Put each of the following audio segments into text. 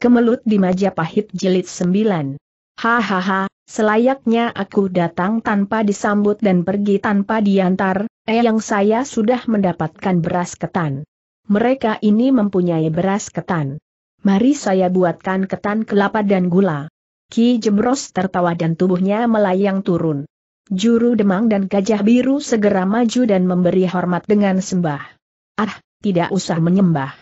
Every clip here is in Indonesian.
Kemelut di Majapahit Jilid 9. Hahaha, selayaknya aku datang tanpa disambut dan pergi tanpa diantar, eh yang saya sudah mendapatkan beras ketan. Mereka ini mempunyai beras ketan. Mari saya buatkan ketan kelapa dan gula. Ki Jemros tertawa dan tubuhnya melayang turun. Juru demang dan gajah biru segera maju dan memberi hormat dengan sembah. Ah, tidak usah menyembah.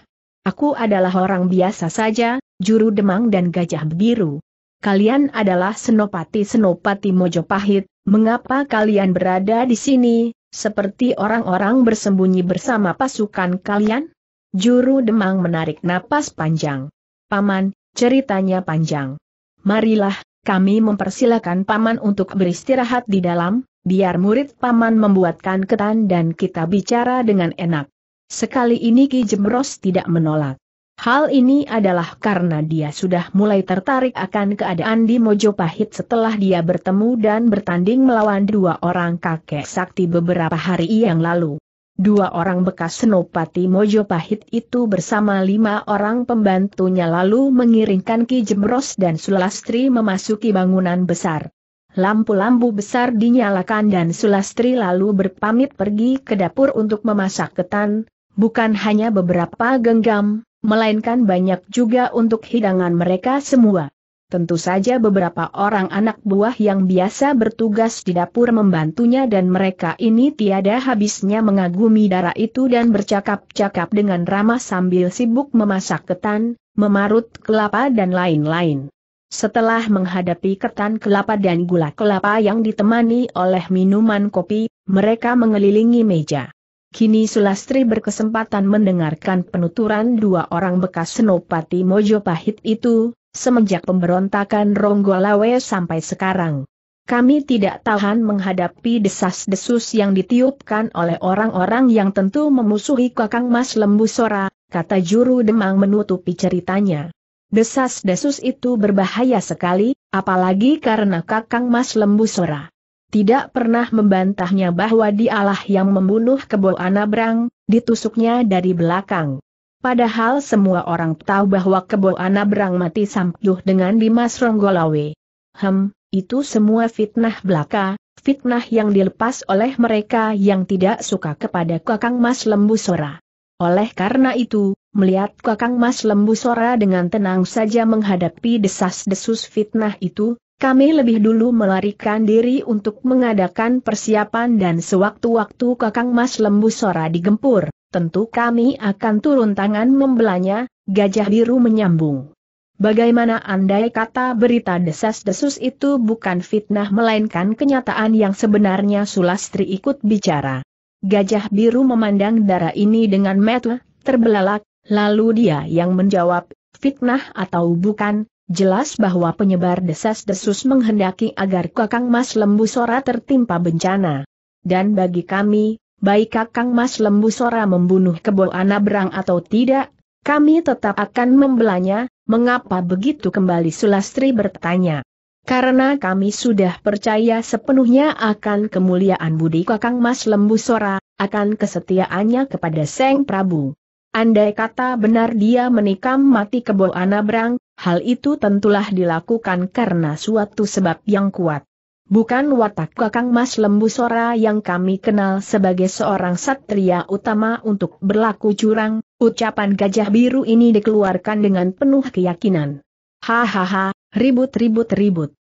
Aku adalah orang biasa saja, juru demang dan gajah biru. Kalian adalah senopati-senopati Mojopahit, mengapa kalian berada di sini, seperti orang-orang bersembunyi bersama pasukan kalian? Juru demang menarik napas panjang. Paman, ceritanya panjang. Marilah, kami mempersilahkan Paman untuk beristirahat di dalam, biar murid Paman membuatkan ketan dan kita bicara dengan enak. Sekali ini Ki Jemros tidak menolak. Hal ini adalah karena dia sudah mulai tertarik akan keadaan di Mojopahit setelah dia bertemu dan bertanding melawan dua orang kakek sakti beberapa hari yang lalu. Dua orang bekas Senopati Mojopahit itu bersama lima orang pembantunya lalu mengiringkan Ki Jemros dan Sulastri memasuki bangunan besar. Lampu-lampu besar dinyalakan dan Sulastri lalu berpamit pergi ke dapur untuk memasak ketan, bukan hanya beberapa genggam, melainkan banyak juga untuk hidangan mereka semua. Tentu saja beberapa orang anak buah yang biasa bertugas di dapur membantunya dan mereka ini tiada habisnya mengagumi darah itu dan bercakap-cakap dengan ramah sambil sibuk memasak ketan, memarut kelapa dan lain-lain. Setelah menghadapi ketan kelapa dan gula kelapa yang ditemani oleh minuman kopi, mereka mengelilingi meja. Kini Sulastri berkesempatan mendengarkan penuturan dua orang bekas Senopati Mojopahit itu, semenjak pemberontakan Ronggolawe sampai sekarang. Kami tidak tahan menghadapi desas-desus yang ditiupkan oleh orang-orang yang tentu memusuhi Kakang Mas Lembusora, kata juru demang menutupi ceritanya. Desas-desus itu berbahaya sekali, apalagi karena Kakang Mas Lembusora tidak pernah membantahnya bahwa dialah yang membunuh kebo Anabrang, ditusuknya dari belakang. Padahal semua orang tahu bahwa kebo Anabrang mati sampuh dengan Dimas Ronggolawe. Hem, itu semua fitnah belaka, fitnah yang dilepas oleh mereka yang tidak suka kepada Kakang Mas Lembu Sora. Oleh karena itu, melihat Kakang Mas Lembu Sora dengan tenang saja menghadapi desas-desus fitnah itu, kami lebih dulu melarikan diri untuk mengadakan persiapan dan sewaktu-waktu kakang Mas Lembu Sora digempur, tentu kami akan turun tangan membelanya, gajah biru menyambung. Bagaimana andai kata berita desas-desus itu bukan fitnah melainkan kenyataan yang sebenarnya Sulastri ikut bicara. Gajah biru memandang darah ini dengan metu, terbelalak, lalu dia yang menjawab, fitnah atau bukan, Jelas bahwa penyebar desas-desus menghendaki agar Kakang Mas Lembu Sora tertimpa bencana. Dan bagi kami, baik Kakang Mas Lembu Sora membunuh kebo Anabrang atau tidak, kami tetap akan membelanya, mengapa begitu kembali Sulastri bertanya. Karena kami sudah percaya sepenuhnya akan kemuliaan budi Kakang Mas Lembu Sora, akan kesetiaannya kepada Seng Prabu. Andai kata benar dia menikam mati kebo Anabrang, Hal itu tentulah dilakukan karena suatu sebab yang kuat. Bukan watak kakang Mas Lembu Sora yang kami kenal sebagai seorang satria utama untuk berlaku curang, ucapan gajah biru ini dikeluarkan dengan penuh keyakinan. Hahaha, ribut-ribut-ribut.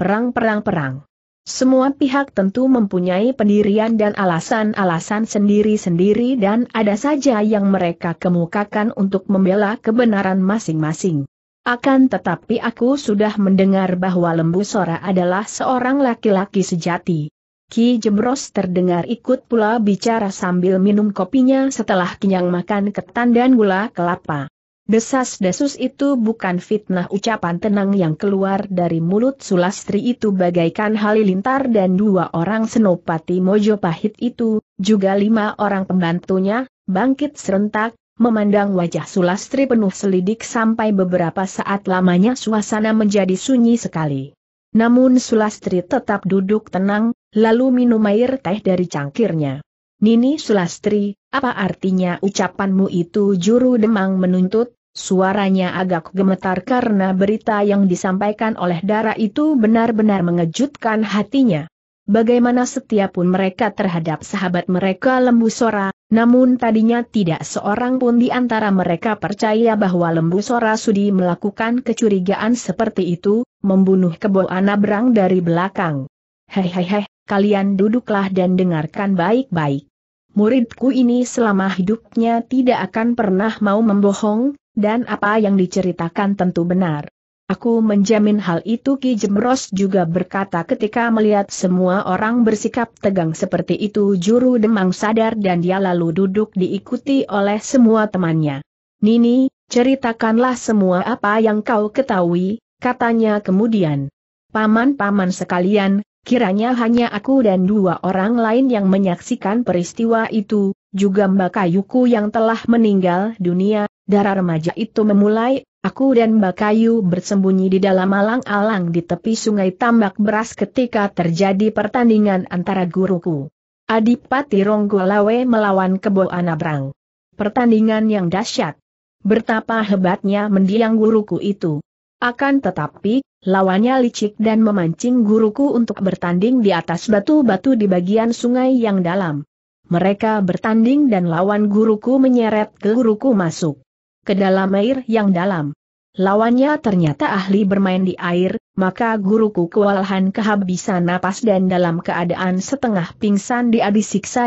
Perang-perang-perang. Semua pihak tentu mempunyai pendirian dan alasan-alasan sendiri-sendiri dan ada saja yang mereka kemukakan untuk membela kebenaran masing-masing. Akan tetapi aku sudah mendengar bahwa Lembu Sora adalah seorang laki-laki sejati. Ki Jemros terdengar ikut pula bicara sambil minum kopinya setelah kenyang makan ketan dan gula kelapa. Desas-desus itu bukan fitnah ucapan tenang yang keluar dari mulut Sulastri itu bagaikan halilintar dan dua orang senopati Mojopahit itu, juga lima orang pembantunya, bangkit serentak, Memandang wajah Sulastri penuh selidik sampai beberapa saat lamanya suasana menjadi sunyi sekali. Namun Sulastri tetap duduk tenang, lalu minum air teh dari cangkirnya. Nini Sulastri, apa artinya ucapanmu itu juru demang menuntut? Suaranya agak gemetar karena berita yang disampaikan oleh darah itu benar-benar mengejutkan hatinya. Bagaimana setiap pun mereka terhadap sahabat mereka Lembu Sora, namun tadinya tidak seorang pun di antara mereka percaya bahwa Lembu Sora Sudi melakukan kecurigaan seperti itu, membunuh kebo anabrang dari belakang. Hehehe, kalian duduklah dan dengarkan baik-baik. Muridku ini selama hidupnya tidak akan pernah mau membohong, dan apa yang diceritakan tentu benar. Aku menjamin hal itu Ki Jemros juga berkata ketika melihat semua orang bersikap tegang seperti itu juru demang sadar dan dia lalu duduk diikuti oleh semua temannya. Nini, ceritakanlah semua apa yang kau ketahui, katanya kemudian. Paman-paman sekalian, kiranya hanya aku dan dua orang lain yang menyaksikan peristiwa itu, juga Mbak Kayuku yang telah meninggal dunia, darah remaja itu memulai Aku dan Bakayu bersembunyi di dalam alang-alang di tepi sungai tambak beras ketika terjadi pertandingan antara guruku. Adipati Ronggolawe melawan Kebo Anabrang. Pertandingan yang dahsyat. Bertapa hebatnya mendiang guruku itu. Akan tetapi, lawannya licik dan memancing guruku untuk bertanding di atas batu-batu di bagian sungai yang dalam. Mereka bertanding dan lawan guruku menyeret ke guruku masuk ke dalam air yang dalam. Lawannya ternyata ahli bermain di air, maka guruku kewalahan kehabisan napas dan dalam keadaan setengah pingsan dia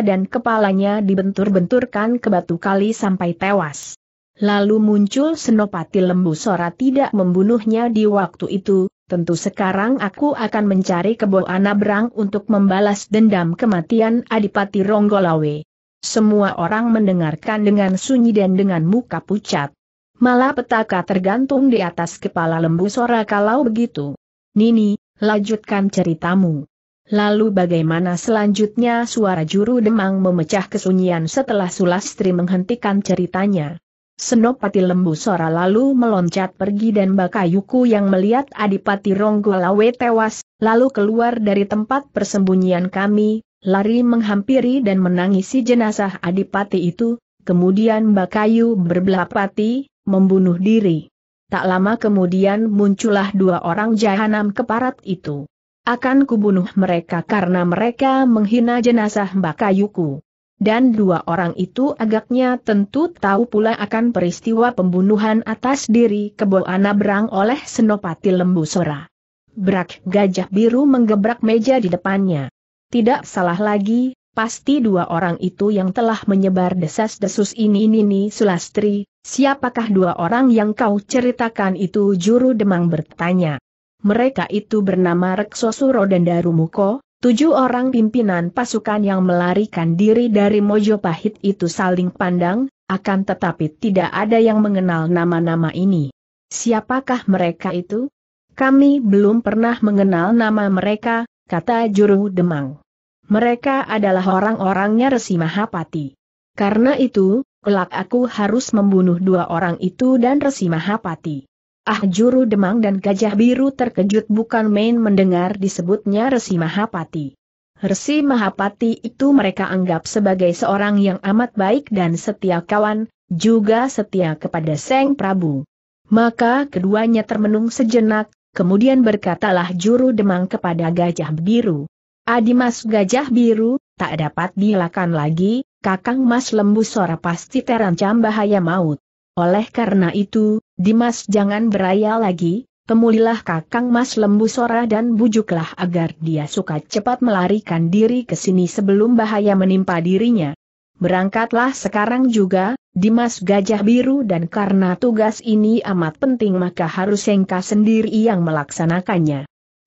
dan kepalanya dibentur-benturkan ke batu kali sampai tewas. Lalu muncul senopati lembu sora tidak membunuhnya di waktu itu, tentu sekarang aku akan mencari kebo Anabrang untuk membalas dendam kematian Adipati Ronggolawe. Semua orang mendengarkan dengan sunyi dan dengan muka pucat. Malah petaka tergantung di atas kepala lembu Sora kalau begitu. Nini, lanjutkan ceritamu. Lalu bagaimana selanjutnya suara juru demang memecah kesunyian setelah Sulastri menghentikan ceritanya. Senopati lembu Sora lalu meloncat pergi dan Bakayuku yang melihat Adipati Ronggolawe tewas, lalu keluar dari tempat persembunyian kami, lari menghampiri dan menangisi jenazah adipati itu, kemudian Bakayu berbelapati, membunuh diri. Tak lama kemudian muncullah dua orang jahanam keparat itu. Akan kubunuh mereka karena mereka menghina jenazah Bakayuku. Dan dua orang itu agaknya tentu tahu pula akan peristiwa pembunuhan atas diri kebo Anabrang oleh Senopati Lembu Sora. Brak gajah biru menggebrak meja di depannya. Tidak salah lagi, pasti dua orang itu yang telah menyebar desas-desus ini Nini Sulastri, siapakah dua orang yang kau ceritakan itu juru demang bertanya. Mereka itu bernama Reksosuro dan Darumuko, tujuh orang pimpinan pasukan yang melarikan diri dari Mojopahit itu saling pandang, akan tetapi tidak ada yang mengenal nama-nama ini. Siapakah mereka itu? Kami belum pernah mengenal nama mereka, kata juru demang. Mereka adalah orang-orangnya Resi Mahapati. Karena itu, kelak aku harus membunuh dua orang itu dan Resi Mahapati. Ah juru demang dan gajah biru terkejut bukan main mendengar disebutnya Resi Mahapati. Resi Mahapati itu mereka anggap sebagai seorang yang amat baik dan setia kawan, juga setia kepada Seng Prabu. Maka keduanya termenung sejenak, kemudian berkatalah juru demang kepada gajah biru. Adimas gajah biru, tak dapat dilakukan lagi, kakang mas lembu sora pasti terancam bahaya maut. Oleh karena itu, Dimas jangan beraya lagi, temulilah kakang mas lembu sora dan bujuklah agar dia suka cepat melarikan diri ke sini sebelum bahaya menimpa dirinya. Berangkatlah sekarang juga, Dimas Gajah Biru dan karena tugas ini amat penting maka harus engkau sendiri yang melaksanakannya.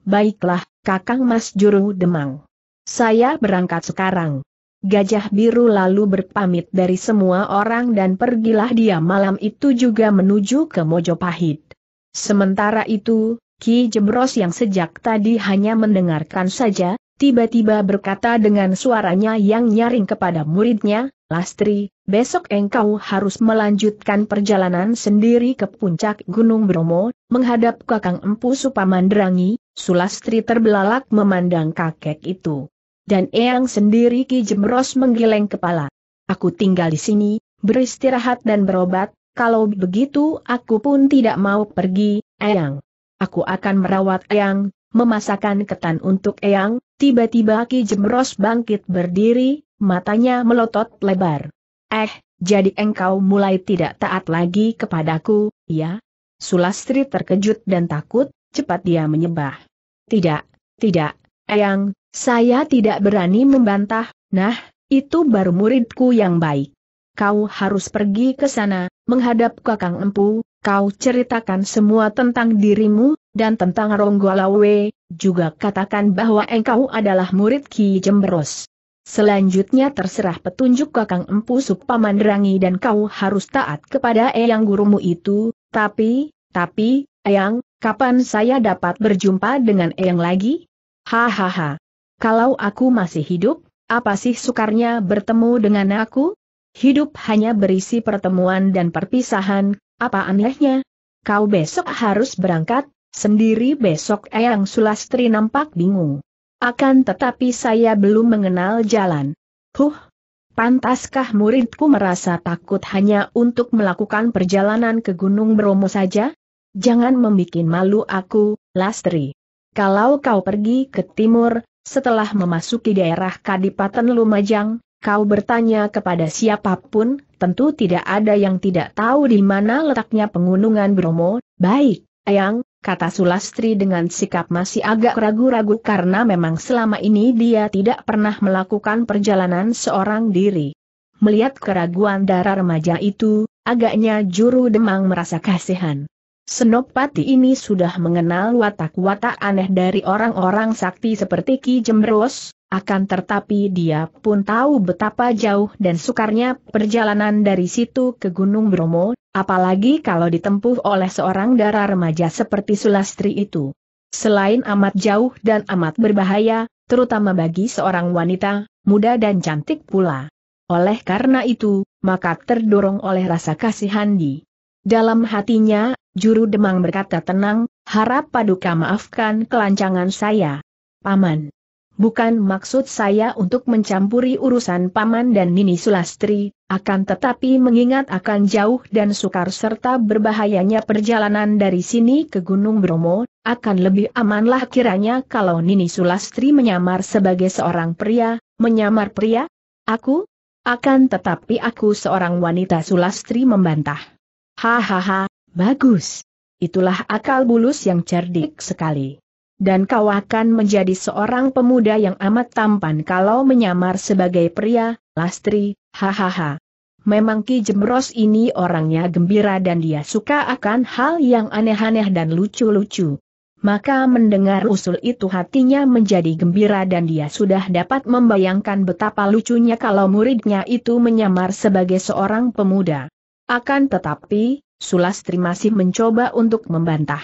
Baiklah, Kakang Mas Juru Demang. Saya berangkat sekarang. Gajah biru lalu berpamit dari semua orang dan pergilah dia malam itu juga menuju ke Mojopahit. Sementara itu, Ki Jebros yang sejak tadi hanya mendengarkan saja, tiba-tiba berkata dengan suaranya yang nyaring kepada muridnya, Lastri, besok engkau harus melanjutkan perjalanan sendiri ke puncak Gunung Bromo, menghadap Kakang Empu Supamandrangi, Sulastri terbelalak memandang kakek itu. Dan Eyang sendiri Ki Jemros menggeleng kepala. Aku tinggal di sini, beristirahat dan berobat, kalau begitu aku pun tidak mau pergi, Eyang. Aku akan merawat Eyang, memasakkan ketan untuk Eyang, tiba-tiba Ki Jemros bangkit berdiri, matanya melotot lebar. Eh, jadi engkau mulai tidak taat lagi kepadaku, ya? Sulastri terkejut dan takut, cepat dia menyebah. Tidak, tidak, Eyang, saya tidak berani membantah, nah, itu baru muridku yang baik. Kau harus pergi ke sana, menghadap kakang empu, kau ceritakan semua tentang dirimu, dan tentang Ronggolawe, juga katakan bahwa engkau adalah murid Ki Jemberos. Selanjutnya terserah petunjuk kakang empu Supamandrangi dan kau harus taat kepada eyang gurumu itu, tapi, tapi, eyang, Kapan saya dapat berjumpa dengan Eyang lagi? Hahaha. Kalau aku masih hidup, apa sih sukarnya bertemu dengan aku? Hidup hanya berisi pertemuan dan perpisahan, apa anehnya? Kau besok harus berangkat, sendiri besok Eyang Sulastri nampak bingung. Akan tetapi saya belum mengenal jalan. Huh, pantaskah muridku merasa takut hanya untuk melakukan perjalanan ke Gunung Bromo saja? jangan membuat malu aku, Lastri. Kalau kau pergi ke timur, setelah memasuki daerah Kadipaten Lumajang, kau bertanya kepada siapapun, tentu tidak ada yang tidak tahu di mana letaknya pengunungan Bromo, baik, ayang, kata Sulastri dengan sikap masih agak ragu-ragu karena memang selama ini dia tidak pernah melakukan perjalanan seorang diri. Melihat keraguan darah remaja itu, agaknya juru demang merasa kasihan. Senopati ini sudah mengenal watak-watak aneh dari orang-orang sakti seperti Ki Jemberos, akan tetapi dia pun tahu betapa jauh dan sukarnya perjalanan dari situ ke Gunung Bromo, apalagi kalau ditempuh oleh seorang darah remaja seperti Sulastri itu. Selain amat jauh dan amat berbahaya, terutama bagi seorang wanita, muda dan cantik pula. Oleh karena itu, maka terdorong oleh rasa kasihan di dalam hatinya, Juru Demang berkata tenang, harap paduka maafkan kelancangan saya. Paman. Bukan maksud saya untuk mencampuri urusan Paman dan Nini Sulastri, akan tetapi mengingat akan jauh dan sukar serta berbahayanya perjalanan dari sini ke Gunung Bromo, akan lebih amanlah kiranya kalau Nini Sulastri menyamar sebagai seorang pria, menyamar pria? Aku? Akan tetapi aku seorang wanita Sulastri membantah. Hahaha, Bagus. Itulah akal bulus yang cerdik sekali. Dan kau akan menjadi seorang pemuda yang amat tampan kalau menyamar sebagai pria, lastri, hahaha. Memang Ki Jemros ini orangnya gembira dan dia suka akan hal yang aneh-aneh dan lucu-lucu. Maka mendengar usul itu hatinya menjadi gembira dan dia sudah dapat membayangkan betapa lucunya kalau muridnya itu menyamar sebagai seorang pemuda. Akan tetapi, Sulastri masih mencoba untuk membantah.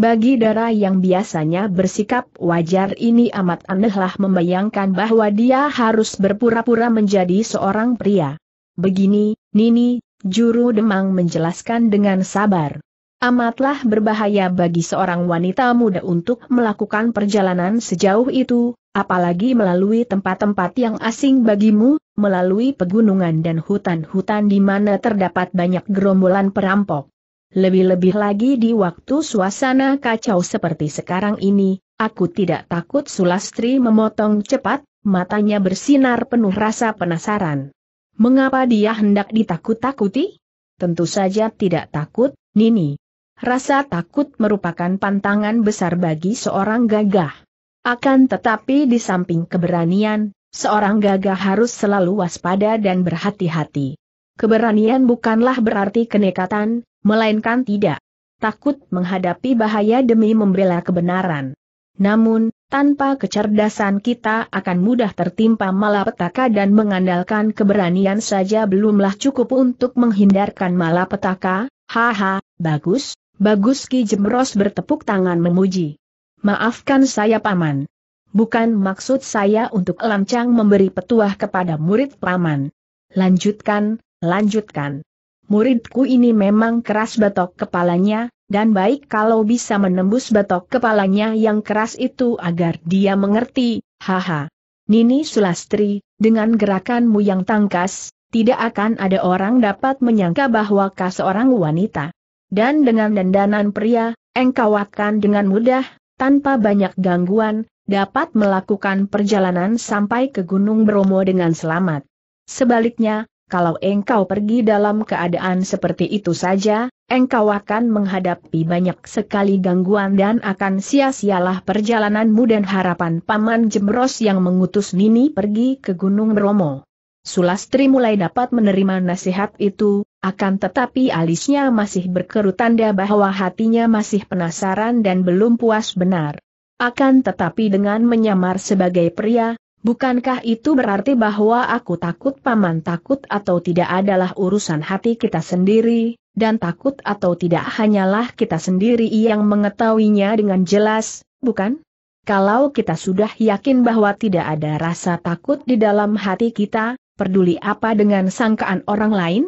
Bagi Dara yang biasanya bersikap wajar ini amat anehlah membayangkan bahwa dia harus berpura-pura menjadi seorang pria. Begini, Nini, juru demang menjelaskan dengan sabar. Amatlah berbahaya bagi seorang wanita muda untuk melakukan perjalanan sejauh itu, apalagi melalui tempat-tempat yang asing bagimu, melalui pegunungan dan hutan-hutan di mana terdapat banyak gerombolan perampok. Lebih-lebih lagi di waktu suasana kacau seperti sekarang ini, aku tidak takut Sulastri memotong cepat, matanya bersinar penuh rasa penasaran. Mengapa dia hendak ditakut-takuti? Tentu saja tidak takut, Nini. Rasa takut merupakan pantangan besar bagi seorang gagah. Akan tetapi di samping keberanian, seorang gagah harus selalu waspada dan berhati-hati. Keberanian bukanlah berarti kenekatan, melainkan tidak. Takut menghadapi bahaya demi membela kebenaran. Namun, tanpa kecerdasan kita akan mudah tertimpa malapetaka dan mengandalkan keberanian saja belumlah cukup untuk menghindarkan malapetaka, haha, bagus, bagus Ki Jemros bertepuk tangan memuji. Maafkan saya paman. Bukan maksud saya untuk lancang memberi petuah kepada murid paman. Lanjutkan, lanjutkan. Muridku ini memang keras batok kepalanya, dan baik kalau bisa menembus batok kepalanya yang keras itu agar dia mengerti, haha. Nini Sulastri, dengan gerakanmu yang tangkas, tidak akan ada orang dapat menyangka bahwa kau seorang wanita. Dan dengan dandanan pria, engkau akan dengan mudah, tanpa banyak gangguan, dapat melakukan perjalanan sampai ke Gunung Bromo dengan selamat. Sebaliknya, kalau engkau pergi dalam keadaan seperti itu saja, engkau akan menghadapi banyak sekali gangguan dan akan sia-sialah perjalananmu dan harapan Paman Jemros yang mengutus Nini pergi ke Gunung Bromo. Sulastri mulai dapat menerima nasihat itu, akan tetapi alisnya masih berkerut tanda bahwa hatinya masih penasaran dan belum puas benar. Akan tetapi dengan menyamar sebagai pria, bukankah itu berarti bahwa aku takut paman takut atau tidak adalah urusan hati kita sendiri, dan takut atau tidak hanyalah kita sendiri yang mengetahuinya dengan jelas, bukan? Kalau kita sudah yakin bahwa tidak ada rasa takut di dalam hati kita, peduli apa dengan sangkaan orang lain?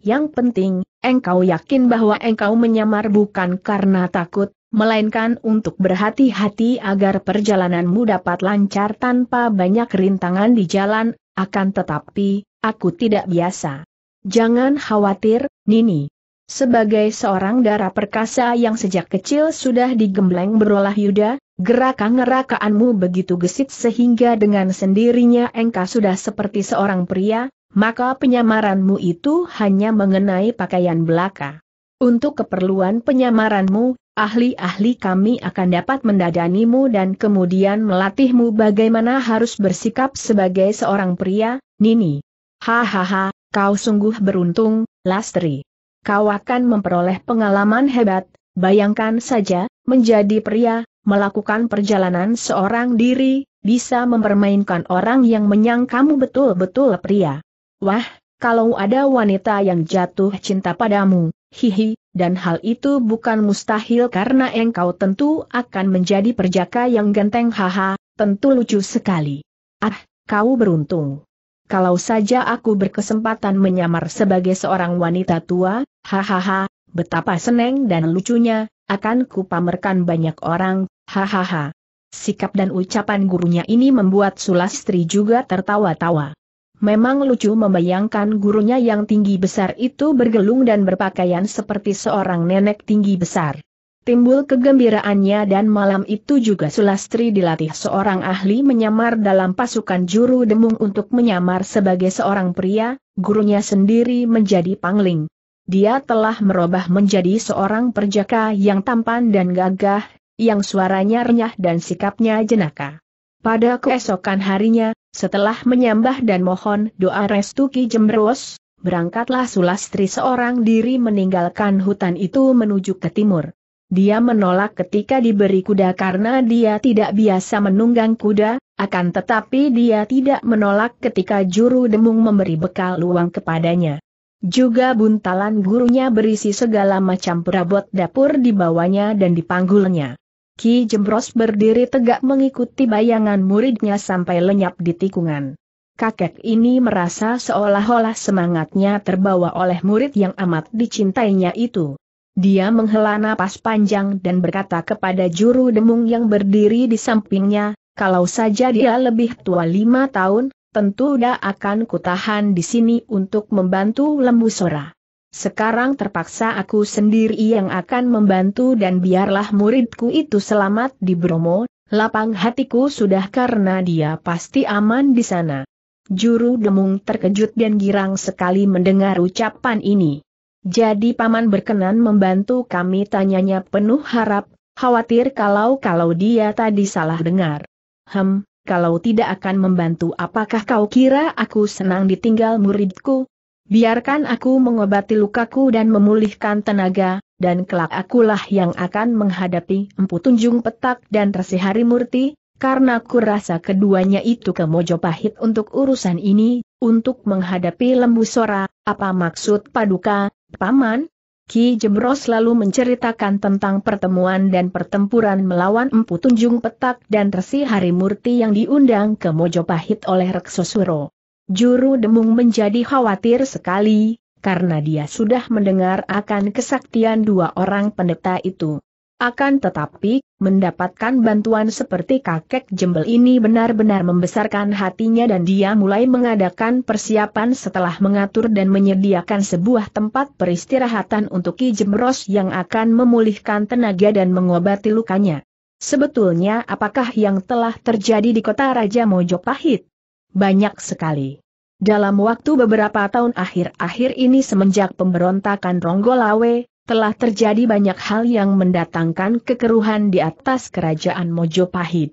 Yang penting, engkau yakin bahwa engkau menyamar bukan karena takut, melainkan untuk berhati-hati agar perjalananmu dapat lancar tanpa banyak rintangan di jalan, akan tetapi, aku tidak biasa. Jangan khawatir, Nini. Sebagai seorang darah perkasa yang sejak kecil sudah digembleng berolah yuda, gerakan-gerakaanmu begitu gesit sehingga dengan sendirinya engkau sudah seperti seorang pria, maka penyamaranmu itu hanya mengenai pakaian belaka. Untuk keperluan penyamaranmu, ahli-ahli kami akan dapat mendadanimu dan kemudian melatihmu bagaimana harus bersikap sebagai seorang pria, Nini. Hahaha, kau sungguh beruntung, Lastri. Kau akan memperoleh pengalaman hebat, bayangkan saja, menjadi pria, melakukan perjalanan seorang diri, bisa mempermainkan orang yang menyangkamu betul-betul pria. Wah, kalau ada wanita yang jatuh cinta padamu, hihi, dan hal itu bukan mustahil karena engkau tentu akan menjadi perjaka yang genteng haha, tentu lucu sekali. Ah, kau beruntung. Kalau saja aku berkesempatan menyamar sebagai seorang wanita tua, hahaha, betapa seneng dan lucunya, akan kupamerkan banyak orang, hahaha. Sikap dan ucapan gurunya ini membuat Sulastri juga tertawa-tawa. Memang lucu membayangkan gurunya yang tinggi besar itu bergelung dan berpakaian seperti seorang nenek tinggi besar. Timbul kegembiraannya dan malam itu juga Sulastri dilatih seorang ahli menyamar dalam pasukan juru demung untuk menyamar sebagai seorang pria, gurunya sendiri menjadi pangling. Dia telah merubah menjadi seorang perjaka yang tampan dan gagah, yang suaranya renyah dan sikapnya jenaka. Pada keesokan harinya, setelah menyambah dan mohon doa restu Ki Jemberos, berangkatlah Sulastri seorang diri meninggalkan hutan itu menuju ke timur. Dia menolak ketika diberi kuda karena dia tidak biasa menunggang kuda, akan tetapi dia tidak menolak ketika juru demung memberi bekal luang kepadanya. Juga buntalan gurunya berisi segala macam perabot dapur di bawahnya dan dipanggulnya. Ki Jembros berdiri tegak mengikuti bayangan muridnya sampai lenyap di tikungan. Kakek ini merasa seolah-olah semangatnya terbawa oleh murid yang amat dicintainya itu. Dia menghela napas panjang dan berkata kepada juru demung yang berdiri di sampingnya, kalau saja dia lebih tua lima tahun, tentu dia akan kutahan di sini untuk membantu Lembu Sora. Sekarang terpaksa aku sendiri yang akan membantu dan biarlah muridku itu selamat di Bromo, lapang hatiku sudah karena dia pasti aman di sana. Juru demung terkejut dan girang sekali mendengar ucapan ini. Jadi paman berkenan membantu kami tanyanya penuh harap, khawatir kalau-kalau dia tadi salah dengar. Hem, kalau tidak akan membantu apakah kau kira aku senang ditinggal muridku? Biarkan aku mengobati lukaku dan memulihkan tenaga, dan kelak akulah yang akan menghadapi empu tunjung petak dan tersihari murti, karena ku rasa keduanya itu ke Mojopahit untuk urusan ini, untuk menghadapi lembu sora, apa maksud paduka, paman? Ki Jemros lalu menceritakan tentang pertemuan dan pertempuran melawan Empu Tunjung Petak dan Resi Murti yang diundang ke Mojopahit oleh Reksosuro. Juru Demung menjadi khawatir sekali, karena dia sudah mendengar akan kesaktian dua orang pendeta itu. Akan tetapi, mendapatkan bantuan seperti kakek jembel ini benar-benar membesarkan hatinya dan dia mulai mengadakan persiapan setelah mengatur dan menyediakan sebuah tempat peristirahatan untuk Ki Jemros yang akan memulihkan tenaga dan mengobati lukanya. Sebetulnya apakah yang telah terjadi di kota Raja Mojopahit? banyak sekali. Dalam waktu beberapa tahun akhir-akhir ini semenjak pemberontakan Ronggolawe, telah terjadi banyak hal yang mendatangkan kekeruhan di atas kerajaan Mojopahit.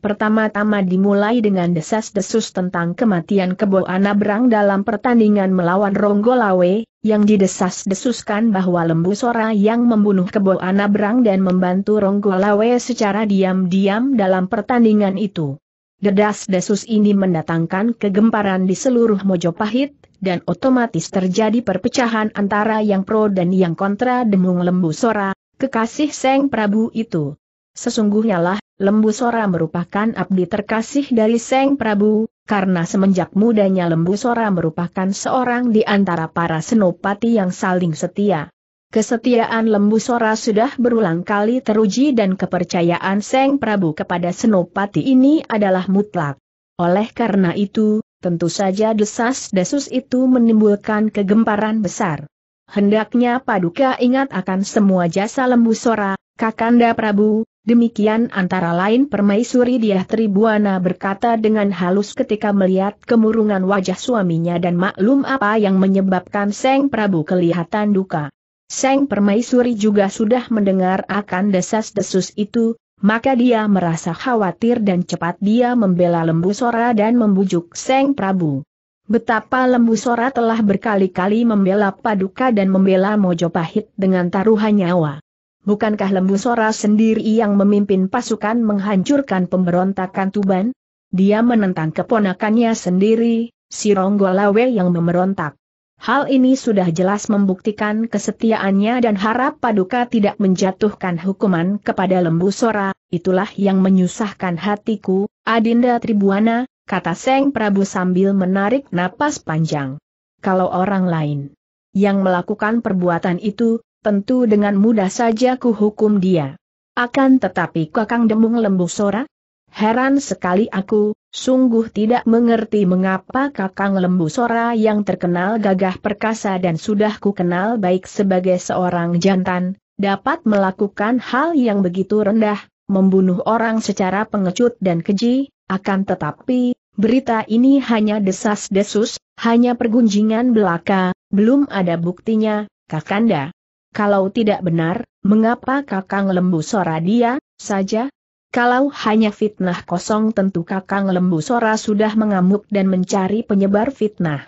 Pertama-tama dimulai dengan desas-desus tentang kematian Kebo Anabrang dalam pertandingan melawan Ronggolawe, yang didesas-desuskan bahwa Lembu Sora yang membunuh Kebo Anabrang dan membantu Ronggolawe secara diam-diam dalam pertandingan itu. Dedas-desus ini mendatangkan kegemparan di seluruh Mojopahit, dan otomatis terjadi perpecahan antara yang pro dan yang kontra demung lembu sora, kekasih Seng Prabu itu. Sesungguhnya lah, Lembu Sora merupakan abdi terkasih dari Seng Prabu, karena semenjak mudanya Lembu Sora merupakan seorang di antara para senopati yang saling setia. Kesetiaan Lembu Sora sudah berulang kali teruji dan kepercayaan Seng Prabu kepada Senopati ini adalah mutlak. Oleh karena itu, tentu saja desas-desus itu menimbulkan kegemparan besar. Hendaknya Paduka ingat akan semua jasa Lembu Sora, Kakanda Prabu, demikian antara lain Permaisuri Diah Tribuana berkata dengan halus ketika melihat kemurungan wajah suaminya dan maklum apa yang menyebabkan Seng Prabu kelihatan duka. Seng Permaisuri juga sudah mendengar akan desas-desus itu, maka dia merasa khawatir dan cepat dia membela Lembu Sora dan membujuk Seng Prabu. Betapa Lembu Sora telah berkali-kali membela Paduka dan membela Mojopahit dengan taruhan nyawa. Bukankah Lembu Sora sendiri yang memimpin pasukan menghancurkan pemberontakan Tuban? Dia menentang keponakannya sendiri, si Ronggolawe yang memberontak. Hal ini sudah jelas membuktikan kesetiaannya dan harap Paduka tidak menjatuhkan hukuman kepada Lembu Sora, itulah yang menyusahkan hatiku, Adinda Tribuana, kata Seng Prabu sambil menarik napas panjang. Kalau orang lain yang melakukan perbuatan itu, tentu dengan mudah saja kuhukum dia. Akan tetapi Kakang Demung Lembu Sora? Heran sekali aku, Sungguh tidak mengerti mengapa Kakang Lembu Sora yang terkenal gagah perkasa dan sudah kukenal baik sebagai seorang jantan, dapat melakukan hal yang begitu rendah, membunuh orang secara pengecut dan keji, akan tetapi, berita ini hanya desas-desus, hanya pergunjingan belaka, belum ada buktinya, Kakanda. Kalau tidak benar, mengapa Kakang Lembu Sora dia, saja, kalau hanya fitnah kosong tentu kakang lembu sora sudah mengamuk dan mencari penyebar fitnah.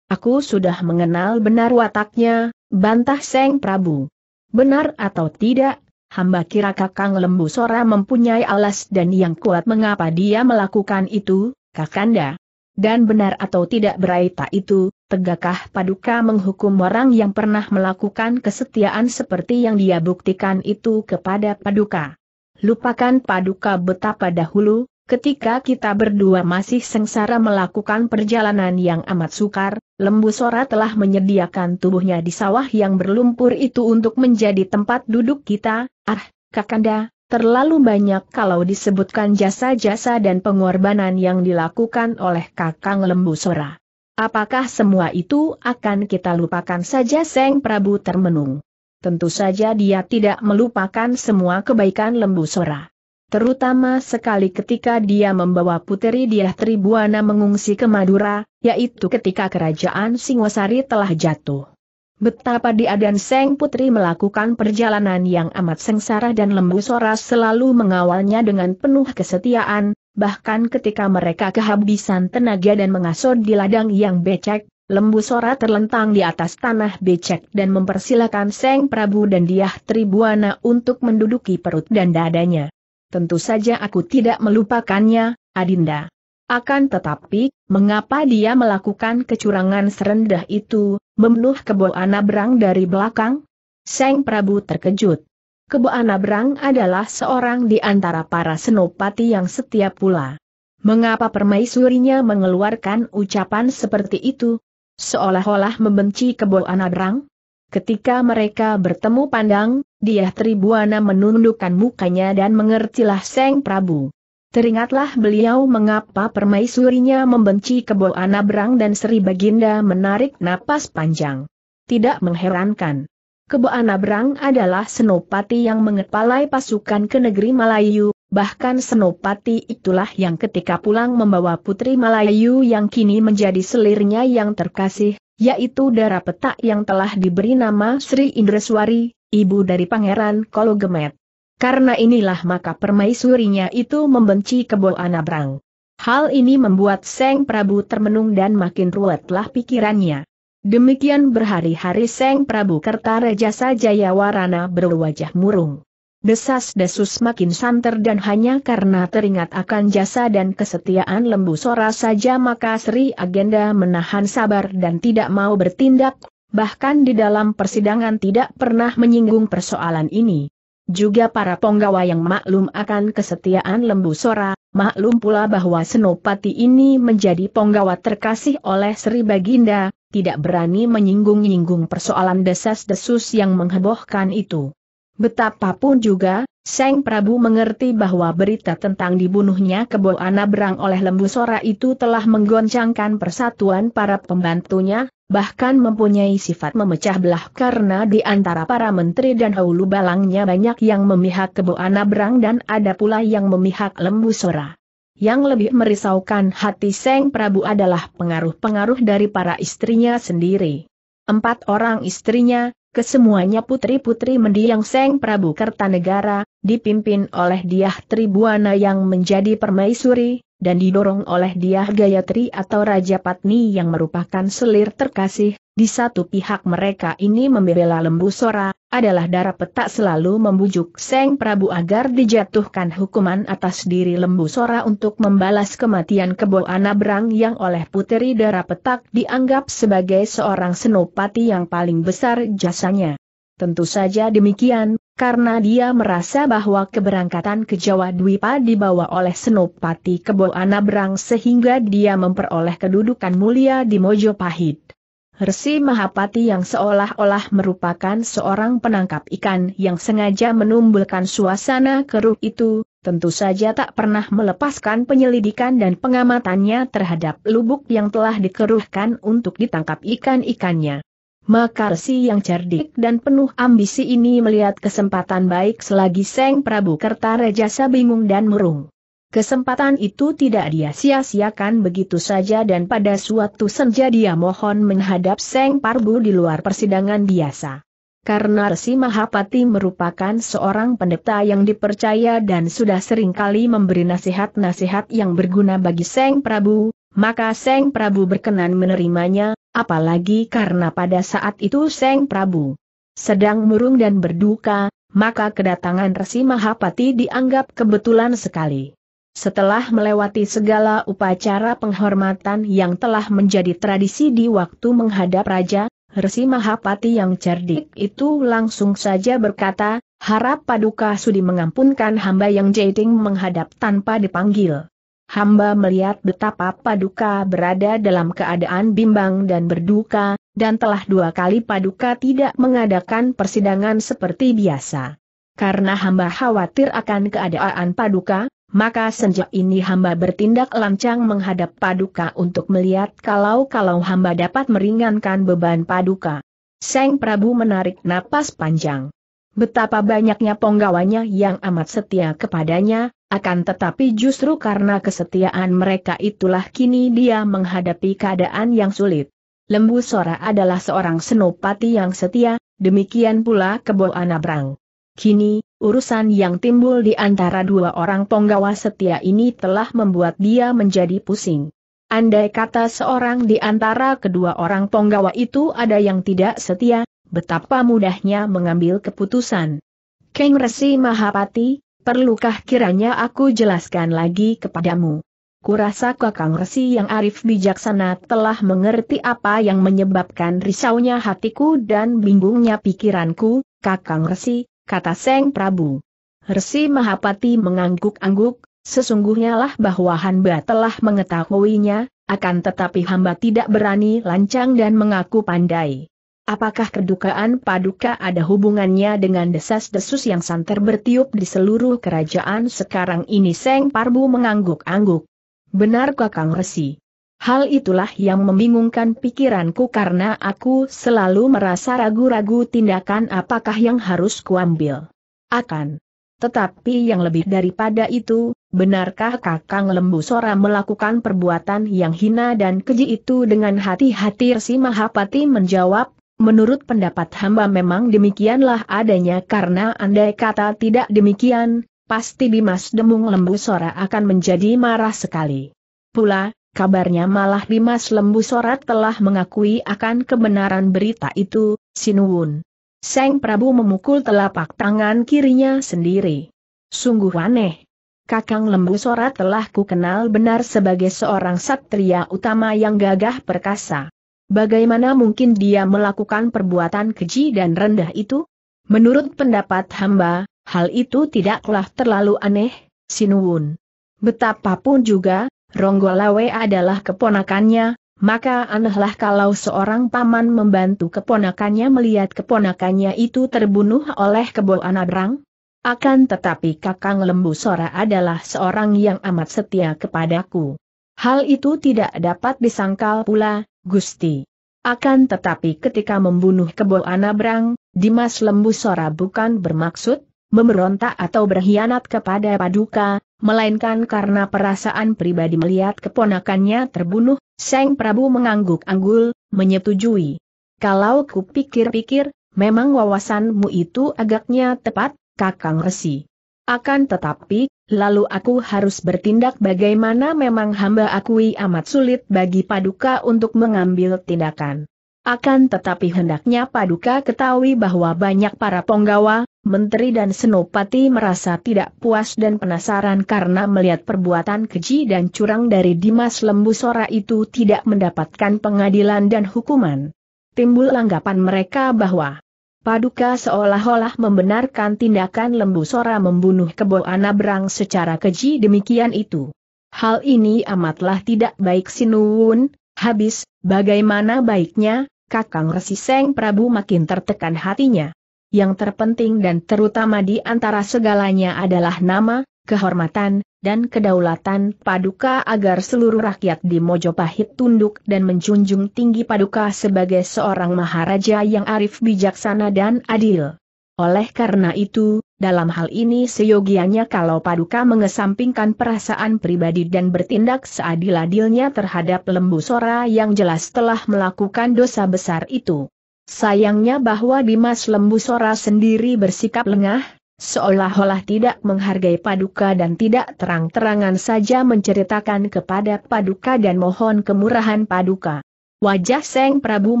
Aku sudah mengenal benar wataknya, bantah Seng Prabu. Benar atau tidak, hamba kira kakang lembu sora mempunyai alas dan yang kuat mengapa dia melakukan itu, kakanda. Dan benar atau tidak beraita itu, tegakkah paduka menghukum orang yang pernah melakukan kesetiaan seperti yang dia buktikan itu kepada paduka lupakan paduka betapa dahulu, ketika kita berdua masih sengsara melakukan perjalanan yang amat sukar, lembu Sora telah menyediakan tubuhnya di sawah yang berlumpur itu untuk menjadi tempat duduk kita, ah, Kakanda, terlalu banyak kalau disebutkan jasa-jasa dan pengorbanan yang dilakukan oleh Kakang Lembu Sora. Apakah semua itu akan kita lupakan saja Seng Prabu termenung? Tentu saja dia tidak melupakan semua kebaikan lembu Sora. Terutama sekali ketika dia membawa puteri Diah Tribuana mengungsi ke Madura, yaitu ketika kerajaan Singosari telah jatuh. Betapa dia dan Seng Putri melakukan perjalanan yang amat sengsara dan lembu Sora selalu mengawalnya dengan penuh kesetiaan, bahkan ketika mereka kehabisan tenaga dan mengasuh di ladang yang becek, Lembu Sora terlentang di atas tanah becek dan mempersilakan Seng Prabu dan Diah Tribuana untuk menduduki perut dan dadanya. Tentu saja aku tidak melupakannya, Adinda. Akan tetapi, mengapa dia melakukan kecurangan serendah itu, membunuh kebo anabrang dari belakang? Seng Prabu terkejut. Kebo Anabrang adalah seorang di antara para senopati yang setia pula. Mengapa permaisurinya mengeluarkan ucapan seperti itu, Seolah-olah membenci kebo berang. Ketika mereka bertemu pandang, dia Tribuana menundukkan mukanya dan mengertilah Seng Prabu. Teringatlah beliau mengapa permaisurinya membenci kebo berang dan Sri Baginda menarik napas panjang. Tidak mengherankan. Kebo berang adalah senopati yang mengepalai pasukan ke negeri Melayu, bahkan Senopati itulah yang ketika pulang membawa putri Melayu yang kini menjadi selirnya yang terkasih, yaitu darah Petak yang telah diberi nama Sri Indraswari, ibu dari Pangeran Kologemet. Karena inilah maka permaisurinya itu membenci kebo Anabrang. Hal ini membuat Seng Prabu termenung dan makin ruwetlah pikirannya. Demikian berhari-hari Seng Prabu Kertarejasa Jayawarana berwajah murung. Desas-desus makin santer dan hanya karena teringat akan jasa dan kesetiaan lembu Sora saja maka Sri Agenda menahan sabar dan tidak mau bertindak, bahkan di dalam persidangan tidak pernah menyinggung persoalan ini. Juga para penggawa yang maklum akan kesetiaan lembu Sora, maklum pula bahwa Senopati ini menjadi penggawa terkasih oleh Sri Baginda, tidak berani menyinggung-nyinggung persoalan desas-desus yang menghebohkan itu. Betapapun juga, Seng Prabu mengerti bahwa berita tentang dibunuhnya kebo Anabrang oleh lembu sora itu telah menggoncangkan persatuan para pembantunya, bahkan mempunyai sifat memecah belah karena di antara para menteri dan haulu balangnya banyak yang memihak kebo Anabrang dan ada pula yang memihak lembu sora. Yang lebih merisaukan hati Seng Prabu adalah pengaruh-pengaruh dari para istrinya sendiri. Empat orang istrinya, Kesemuanya putri-putri mendiang Seng Prabu Kertanegara, dipimpin oleh Diah Tribuana yang menjadi permaisuri, dan didorong oleh Diah Gayatri atau Raja Patni yang merupakan selir terkasih, di satu pihak mereka ini membela lembu sora, adalah darah petak selalu membujuk Seng Prabu agar dijatuhkan hukuman atas diri lembu sora untuk membalas kematian kebo Anabrang yang oleh puteri darah petak dianggap sebagai seorang senopati yang paling besar jasanya. Tentu saja demikian, karena dia merasa bahwa keberangkatan ke Jawa Dwipa dibawa oleh senopati kebo Anabrang sehingga dia memperoleh kedudukan mulia di Mojopahit. Resi Mahapati yang seolah-olah merupakan seorang penangkap ikan yang sengaja menumbulkan suasana keruh itu, tentu saja tak pernah melepaskan penyelidikan dan pengamatannya terhadap lubuk yang telah dikeruhkan untuk ditangkap ikan-ikannya. Maka Resi yang cerdik dan penuh ambisi ini melihat kesempatan baik selagi Seng Prabu Kertarejasa bingung dan murung. Kesempatan itu tidak dia sia-siakan begitu saja dan pada suatu senja dia mohon menghadap Seng Parbu di luar persidangan biasa. Karena Resi Mahapati merupakan seorang pendeta yang dipercaya dan sudah seringkali memberi nasihat-nasihat yang berguna bagi Seng Prabu, maka Seng Prabu berkenan menerimanya, apalagi karena pada saat itu Seng Prabu sedang murung dan berduka, maka kedatangan Resi Mahapati dianggap kebetulan sekali. Setelah melewati segala upacara penghormatan yang telah menjadi tradisi di waktu menghadap Raja, Resi Mahapati yang cerdik itu langsung saja berkata, harap Paduka Sudi mengampunkan hamba yang jating menghadap tanpa dipanggil. Hamba melihat betapa Paduka berada dalam keadaan bimbang dan berduka, dan telah dua kali Paduka tidak mengadakan persidangan seperti biasa. Karena hamba khawatir akan keadaan Paduka, maka sejak ini hamba bertindak lancang menghadap paduka untuk melihat kalau-kalau hamba dapat meringankan beban paduka. Seng Prabu menarik napas panjang. Betapa banyaknya penggawanya yang amat setia kepadanya, akan tetapi justru karena kesetiaan mereka itulah kini dia menghadapi keadaan yang sulit. Lembu Sora adalah seorang senopati yang setia, demikian pula Kebo Anabrang. Kini, urusan yang timbul di antara dua orang penggawa setia ini telah membuat dia menjadi pusing. Andai kata seorang di antara kedua orang penggawa itu ada yang tidak setia, betapa mudahnya mengambil keputusan. Keng Resi Mahapati, perlukah kiranya aku jelaskan lagi kepadamu? Kurasa Kakang Resi yang arif bijaksana telah mengerti apa yang menyebabkan risaunya hatiku dan bingungnya pikiranku, Kakang Resi, kata Seng Prabu. Resi Mahapati mengangguk-angguk, sesungguhnya lah bahwa hamba telah mengetahuinya, akan tetapi hamba tidak berani lancang dan mengaku pandai. Apakah kedukaan paduka ada hubungannya dengan desas-desus yang santer bertiup di seluruh kerajaan sekarang ini? Seng Prabu mengangguk-angguk. Benar Kakang Resi. Hal itulah yang membingungkan pikiranku karena aku selalu merasa ragu-ragu tindakan apakah yang harus kuambil. Akan. Tetapi yang lebih daripada itu, benarkah Kakang Lembu Sora melakukan perbuatan yang hina dan keji itu dengan hati-hati si Mahapati menjawab, menurut pendapat hamba memang demikianlah adanya karena andai kata tidak demikian, pasti Dimas Demung Lembu Sora akan menjadi marah sekali. Pula, kabarnya malah Dimas Lembu Sorat telah mengakui akan kebenaran berita itu, Sinuun. Seng Prabu memukul telapak tangan kirinya sendiri. Sungguh aneh. Kakang Lembu Sorat telah kukenal benar sebagai seorang satria utama yang gagah perkasa. Bagaimana mungkin dia melakukan perbuatan keji dan rendah itu? Menurut pendapat hamba, hal itu tidaklah terlalu aneh, Sinuun. Betapapun juga, Ronggolawe adalah keponakannya, maka anehlah kalau seorang paman membantu keponakannya melihat keponakannya itu terbunuh oleh kebo anabrang. Akan tetapi Kakang Lembu Sora adalah seorang yang amat setia kepadaku. Hal itu tidak dapat disangkal pula, Gusti. Akan tetapi ketika membunuh kebo anabrang, Dimas Lembu Sora bukan bermaksud, memberontak atau berkhianat kepada Paduka, melainkan karena perasaan pribadi melihat keponakannya terbunuh, Seng Prabu mengangguk anggul, menyetujui. Kalau kupikir-pikir, memang wawasanmu itu agaknya tepat, Kakang Resi. Akan tetapi, lalu aku harus bertindak bagaimana memang hamba akui amat sulit bagi Paduka untuk mengambil tindakan. Akan tetapi hendaknya Paduka ketahui bahwa banyak para penggawa, Menteri dan Senopati merasa tidak puas dan penasaran karena melihat perbuatan keji dan curang dari Dimas Sora itu tidak mendapatkan pengadilan dan hukuman. Timbul anggapan mereka bahwa Paduka seolah-olah membenarkan tindakan Sora membunuh Kebo Anabrang secara keji demikian itu. Hal ini amatlah tidak baik Sinuwun, habis, bagaimana baiknya, Kakang Resiseng Prabu makin tertekan hatinya yang terpenting dan terutama di antara segalanya adalah nama, kehormatan, dan kedaulatan Paduka agar seluruh rakyat di Mojopahit tunduk dan menjunjung tinggi Paduka sebagai seorang maharaja yang arif bijaksana dan adil. Oleh karena itu, dalam hal ini seyogianya kalau Paduka mengesampingkan perasaan pribadi dan bertindak seadil-adilnya terhadap lembu Sora yang jelas telah melakukan dosa besar itu. Sayangnya bahwa Dimas Sora sendiri bersikap lengah, seolah-olah tidak menghargai Paduka dan tidak terang-terangan saja menceritakan kepada Paduka dan mohon kemurahan Paduka. Wajah Seng Prabu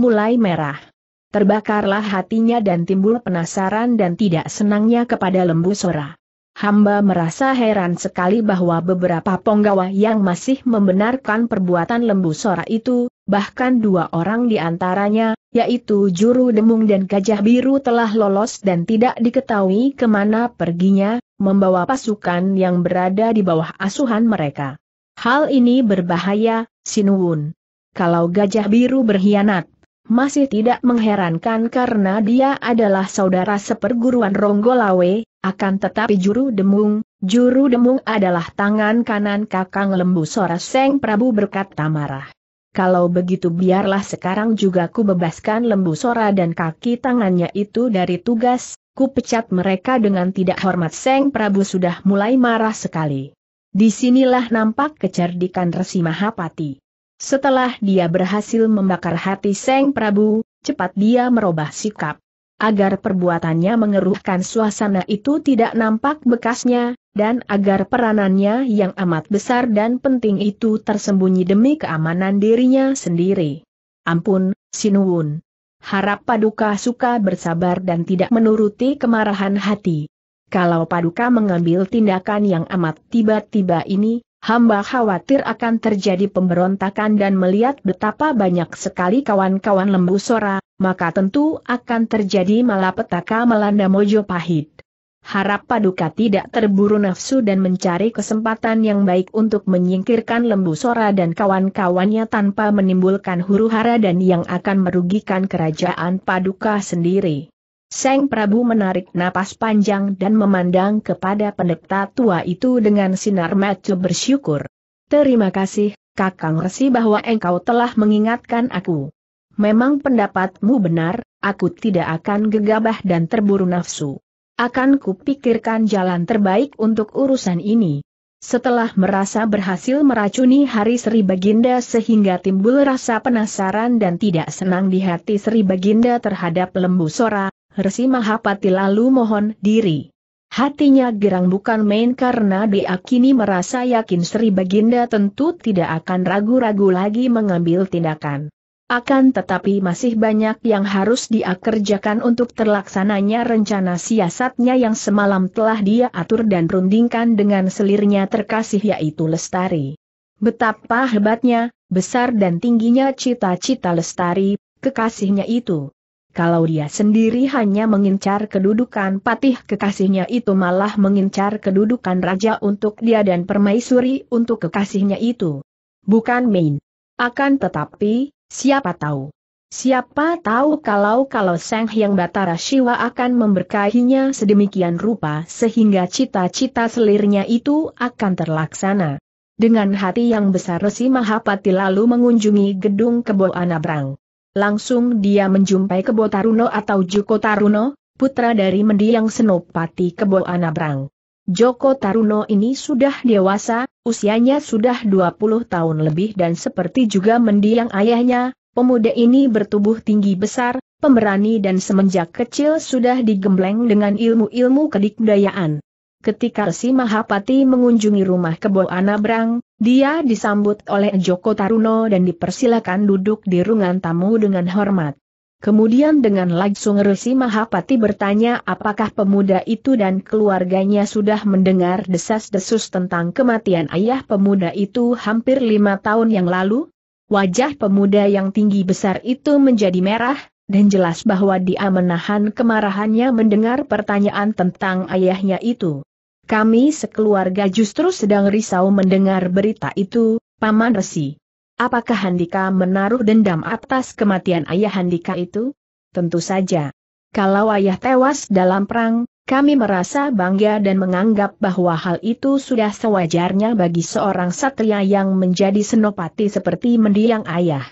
mulai merah. Terbakarlah hatinya dan timbul penasaran dan tidak senangnya kepada Sora hamba merasa heran sekali bahwa beberapa penggawa yang masih membenarkan perbuatan lembu sora itu, bahkan dua orang di antaranya, yaitu Juru Demung dan Gajah Biru telah lolos dan tidak diketahui kemana perginya, membawa pasukan yang berada di bawah asuhan mereka. Hal ini berbahaya, Sinuun. Kalau Gajah Biru berkhianat, masih tidak mengherankan karena dia adalah saudara seperguruan Ronggolawe, akan tetapi juru demung, juru demung adalah tangan kanan kakang lembu Sora Seng Prabu berkata marah. Kalau begitu biarlah sekarang juga ku bebaskan lembu Sora dan kaki tangannya itu dari tugas, ku pecat mereka dengan tidak hormat Seng Prabu sudah mulai marah sekali. Disinilah nampak kecerdikan Resi Mahapati. Setelah dia berhasil membakar hati Seng Prabu, cepat dia merubah sikap. Agar perbuatannya mengeruhkan suasana itu tidak nampak bekasnya, dan agar peranannya yang amat besar dan penting itu tersembunyi demi keamanan dirinya sendiri. Ampun, Sinuun. Harap Paduka suka bersabar dan tidak menuruti kemarahan hati. Kalau Paduka mengambil tindakan yang amat tiba-tiba ini, hamba khawatir akan terjadi pemberontakan dan melihat betapa banyak sekali kawan-kawan lembu sora, maka tentu akan terjadi malapetaka melanda Mojo Pahit. Harap Paduka tidak terburu nafsu dan mencari kesempatan yang baik untuk menyingkirkan lembu sora dan kawan-kawannya tanpa menimbulkan huru-hara dan yang akan merugikan kerajaan Paduka sendiri. Seng Prabu menarik napas panjang dan memandang kepada pendeta tua itu dengan sinar mata bersyukur. Terima kasih, Kakang Resi bahwa engkau telah mengingatkan aku. Memang pendapatmu benar, aku tidak akan gegabah dan terburu nafsu. Akan kupikirkan jalan terbaik untuk urusan ini. Setelah merasa berhasil meracuni hari Sri Baginda sehingga timbul rasa penasaran dan tidak senang di hati Sri Baginda terhadap lembu Sora, Resi Mahapati lalu mohon diri. Hatinya gerang bukan main karena dia kini merasa yakin Sri Baginda tentu tidak akan ragu-ragu lagi mengambil tindakan. Akan tetapi masih banyak yang harus dia kerjakan untuk terlaksananya rencana siasatnya yang semalam telah dia atur dan rundingkan dengan selirnya terkasih yaitu Lestari. Betapa hebatnya, besar dan tingginya cita-cita Lestari, kekasihnya itu. Kalau dia sendiri hanya mengincar kedudukan patih kekasihnya itu malah mengincar kedudukan raja untuk dia dan permaisuri untuk kekasihnya itu. Bukan main. Akan tetapi, siapa tahu. Siapa tahu kalau-kalau Sang Hyang Batara Siwa akan memberkahinya sedemikian rupa sehingga cita-cita selirnya itu akan terlaksana. Dengan hati yang besar Resi Mahapati lalu mengunjungi gedung Kebo Anabrang. Langsung dia menjumpai Kebo Taruno atau Joko Taruno, putra dari mendiang Senopati Kebo Anabrang. Joko Taruno ini sudah dewasa, usianya sudah 20 tahun lebih dan seperti juga mendiang ayahnya, pemuda ini bertubuh tinggi besar, pemberani dan semenjak kecil sudah digembleng dengan ilmu-ilmu kedikdayaan. Ketika Resi Mahapati mengunjungi rumah kebo Anabrang, dia disambut oleh Joko Taruno dan dipersilakan duduk di ruangan tamu dengan hormat. Kemudian dengan langsung Resi Mahapati bertanya apakah pemuda itu dan keluarganya sudah mendengar desas-desus tentang kematian ayah pemuda itu hampir lima tahun yang lalu? Wajah pemuda yang tinggi besar itu menjadi merah, dan jelas bahwa dia menahan kemarahannya mendengar pertanyaan tentang ayahnya itu. Kami sekeluarga justru sedang risau mendengar berita itu, Paman Resi. Apakah Handika menaruh dendam atas kematian ayah Handika itu? Tentu saja. Kalau ayah tewas dalam perang, kami merasa bangga dan menganggap bahwa hal itu sudah sewajarnya bagi seorang satria yang menjadi senopati seperti mendiang ayah.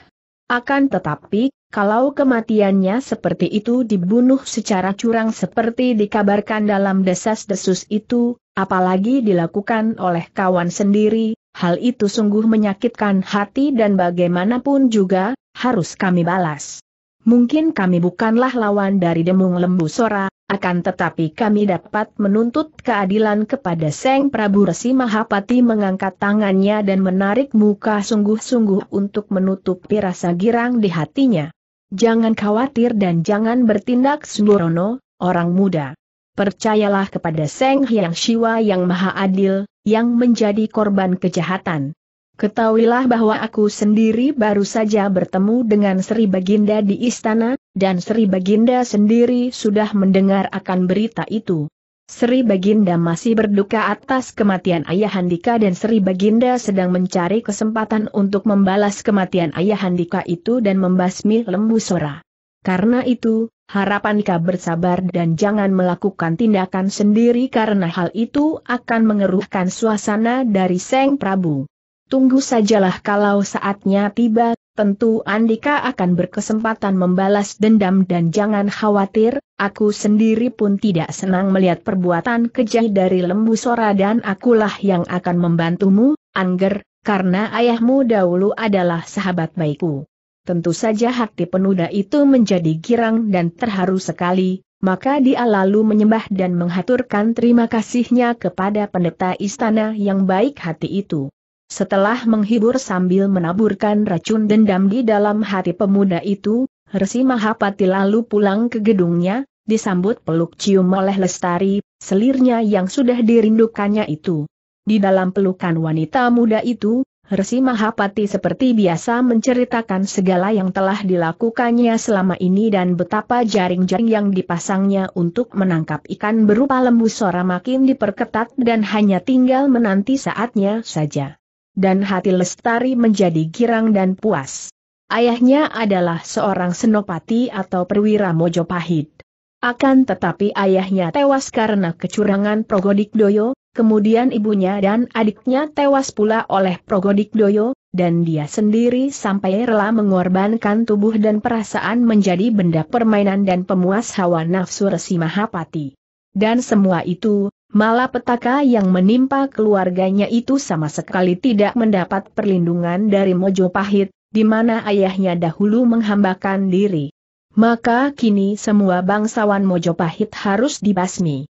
Akan tetapi, kalau kematiannya seperti itu dibunuh secara curang seperti dikabarkan dalam desas-desus itu, Apalagi dilakukan oleh kawan sendiri, hal itu sungguh menyakitkan hati dan bagaimanapun juga, harus kami balas. Mungkin kami bukanlah lawan dari Demung Lembu Sora, akan tetapi kami dapat menuntut keadilan kepada Seng Prabu Resi Mahapati mengangkat tangannya dan menarik muka sungguh-sungguh untuk menutupi rasa girang di hatinya. Jangan khawatir dan jangan bertindak sembrono, orang muda. Percayalah kepada Seng Hyang Siwa yang maha adil, yang menjadi korban kejahatan. Ketahuilah bahwa aku sendiri baru saja bertemu dengan Sri Baginda di istana, dan Sri Baginda sendiri sudah mendengar akan berita itu. Sri Baginda masih berduka atas kematian Ayahandika dan Sri Baginda sedang mencari kesempatan untuk membalas kematian Ayahandika itu dan membasmi lembu sora. Karena itu, Harapan Ika bersabar dan jangan melakukan tindakan sendiri karena hal itu akan mengeruhkan suasana dari Seng Prabu. Tunggu sajalah kalau saatnya tiba, tentu Andika akan berkesempatan membalas dendam dan jangan khawatir, aku sendiri pun tidak senang melihat perbuatan kejah dari lembu Sora dan akulah yang akan membantumu, Angger, karena ayahmu dahulu adalah sahabat baikku. Tentu saja hati penuda itu menjadi girang dan terharu sekali, maka dia lalu menyembah dan menghaturkan terima kasihnya kepada pendeta istana yang baik hati itu. Setelah menghibur sambil menaburkan racun dendam di dalam hati pemuda itu, Resi Mahapati lalu pulang ke gedungnya, disambut peluk cium oleh Lestari, selirnya yang sudah dirindukannya itu. Di dalam pelukan wanita muda itu, Resi Mahapati seperti biasa menceritakan segala yang telah dilakukannya selama ini dan betapa jaring-jaring yang dipasangnya untuk menangkap ikan berupa lembu sora makin diperketat dan hanya tinggal menanti saatnya saja. Dan hati Lestari menjadi girang dan puas. Ayahnya adalah seorang senopati atau perwira Mojopahit. Akan tetapi ayahnya tewas karena kecurangan Progodik Doyo, kemudian ibunya dan adiknya tewas pula oleh Progodik Doyo, dan dia sendiri sampai rela mengorbankan tubuh dan perasaan menjadi benda permainan dan pemuas hawa nafsu Resi Mahapati. Dan semua itu, malah petaka yang menimpa keluarganya itu sama sekali tidak mendapat perlindungan dari Mojo Pahit, di mana ayahnya dahulu menghambakan diri. Maka kini semua bangsawan Mojopahit harus dibasmi.